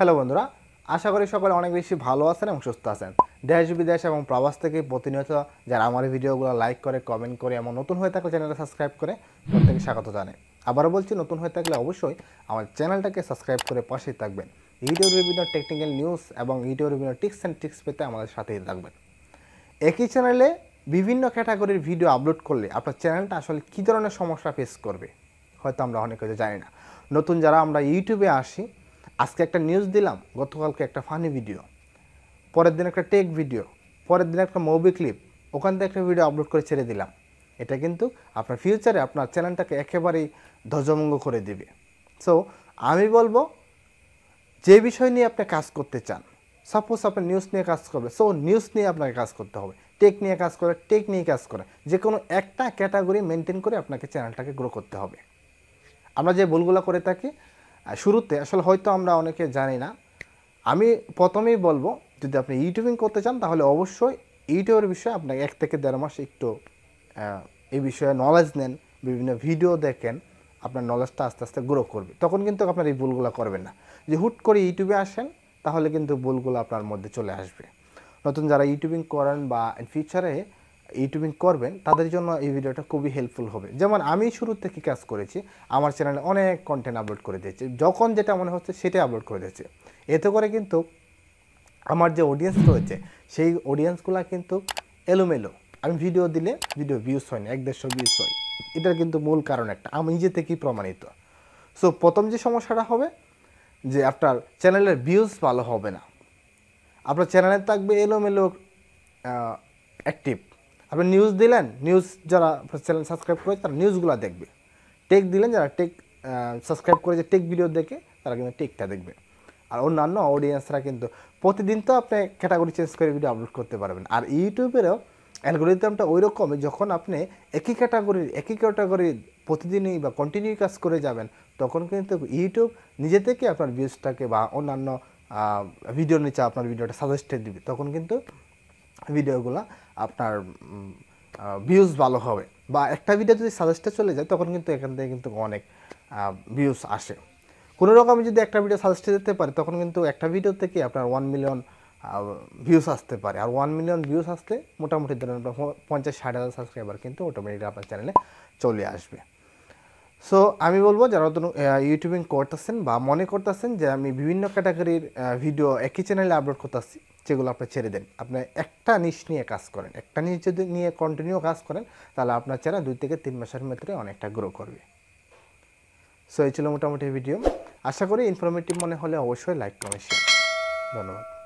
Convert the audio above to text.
hello বন্ধুরা আশা করি সকলে অনেক বেশি ভালো আছেন এবং সুস্থ আছেন দেশ বিদেশ এবং প্রবাস থেকে প্রতিনিয়ত যারা আমার ভিডিওগুলো লাইক করে কমেন্ট করে এবং নতুন হয়ে থাকলে চ্যানেলটা সাবস্ক্রাইব করে প্রত্যেকে স্বাগত জানে আবারও বলছি নতুন হয়ে থাকলে অবশ্যই আমার চ্যানেলটাকে সাবস্ক্রাইব করে পাশেই থাকবেন ইউটিউব বিভিন্ন টেকনিক্যাল নিউজ এবং ইউটিউব বিভিন্ন টিপস অ্যান্ড ট্রিক্স পেতে আমাদের সাথেই থাকবেন একই চ্যানেলে বিভিন্ন ক্যাটাগরির ভিডিও আপলোড করলে আপনার চ্যানেলটা আসলে কী ধরনের সমস্যা ফেস করবে হয়তো আমরা অনেক কিছু জানি না নতুন যারা আমরা ইউটিউবে আসি আজকে একটা নিউজ দিলাম গতকালকে একটা ফানি ভিডিও পরের দিন একটা টেক ভিডিও পরের দিন একটা মুভি ক্লিপ ওখান থেকে একটা ভিডিও আপলোড করে ছেড়ে দিলাম এটা কিন্তু আপনার ফিউচারে আপনার চ্যানেলটাকে একেবারেই ধ্বজমঙ্গ করে দেবে সো আমি বলবো যে বিষয় নিয়ে আপনি কাজ করতে চান সাপোজ আপনি নিউজ নিয়ে কাজ করবে সো নিউজ নিয়ে আপনাকে কাজ করতে হবে টেক নিয়ে কাজ করে টেক নিয়ে কাজ করে যে কোনো একটা ক্যাটাগরি মেনটেন করে আপনাকে চ্যানেলটাকে গ্রো করতে হবে আমরা যে ভুলগুলো করে থাকি শুরুতে আসলে হয়তো আমরা অনেকে জানি না আমি প্রথমেই বলবো যদি আপনি ইউটিউবিং করতে চান তাহলে অবশ্যই ইউটিউবের বিষয়ে আপনাকে এক থেকে দেড় মাস একটু এই বিষয়ে নলেজ নেন বিভিন্ন ভিডিও দেখেন আপনার নলেজটা আস্তে আস্তে গ্রো করবে তখন কিন্তু আপনার এই ভুলগুলো করবেন না যে হুট করে ইউটিউবে আসেন তাহলে কিন্তু ভুলগুলো আপনার মধ্যে চলে আসবে নতুন যারা ইউটিউবিং করেন বা ফিউচারে ইউটিউবিং করবেন তাদের জন্য এই ভিডিওটা খুবই হেল্পফুল হবে যেমন আমি শুরু থেকে কাজ করেছি আমার চ্যানেলে অনেক কন্টেন্ট আপলোড করে দিয়েছি যখন যেটা মনে হচ্ছে সেটাই আপলোড করে দিয়েছি এতে করে কিন্তু আমার যে অডিয়েন্স রয়েছে সেই অডিয়েন্সগুলো কিন্তু এলোমেলো আমি ভিডিও দিলে ভিডিও ভিউজ হয় না এক দেড়শো ভিউজ হয় এটার কিন্তু মূল কারণ একটা আমি নিজে থেকেই প্রমাণিত সো প্রথম যে সমস্যাটা হবে যে আপনার চ্যানেলের ভিউজ ভালো হবে না আপনার চ্যানেলে থাকবে এলোমেলো অ্যাক্টিভ আপনি নিউজ দিলেন নিউজ যারা চ্যানেল সাবস্ক্রাইব করেছে তারা নিউজগুলো দেখবে টেক দিলেন যারা টেক সাবস্ক্রাইব করে যে টেক ভিডিও দেখে তারা কিন্তু টেকটা দেখবে আর অন্যান্য অডিয়েন্সরা কিন্তু প্রতিদিন তো আপনি ক্যাটাগরি চেঞ্জ করে ভিডিও আপলোড করতে পারবেন আর ইউটিউবেরও অ্যালগোরিদমটা ওই রকম যখন আপনি একই ক্যাটাগরির একই ক্যাটাগরির প্রতিদিনই বা কন্টিনিউ কাজ করে যাবেন তখন কিন্তু ইউটিউব নিজে থেকে আপনার ভিউজটাকে বা অন্যান্য ভিডিওর নিচে আপনার ভিডিওটা সাজেস্টে দিবে তখন কিন্তু ভিডিওগুলো আপনার ভিউজ ভালো হবে বা একটা ভিডিও যদি সাজেস্টে চলে যায় তখন কিন্তু এখান থেকে কিন্তু অনেক ভিউজ আসে কোনো রকম যদি একটা ভিডিও সাজেস্টে যেতে পারে তখন কিন্তু একটা ভিডিও থেকে আপনার ওয়ান মিলিয়ন ভিউজ আসতে পারে আর ওয়ান মিলিয়ন ভিউজ আসতে মোটামুটি ধরেন পঞ্চাশ ষাট হাজার সাবস্ক্রাইবার কিন্তু অটোমেটিক আপনার চ্যানেলে চলে আসবে সো আমি বলবো যারা নতুন ইউটিউবিং করতেছেন বা মনে করতেছেন যে আমি বিভিন্ন ক্যাটাগরির ভিডিও একই চ্যানেলে আপলোড করতেছি যেগুলো আপনি ছেড়ে দেন আপনি একটা নিশ নিয়ে কাজ করেন একটা নিশ যদি নিয়ে কন্টিনিউ কাজ করেন তাহলে আপনার চ্যানেল দুই থেকে তিন মাসের ভিতরে অনেকটা গ্রো করবে সো এই ছিল মোটামুটি ভিডিও আশা করি ইনফরমেটিভ মনে হলে অবশ্যই লাইক কমেন্ট শেয়ার ধন্যবাদ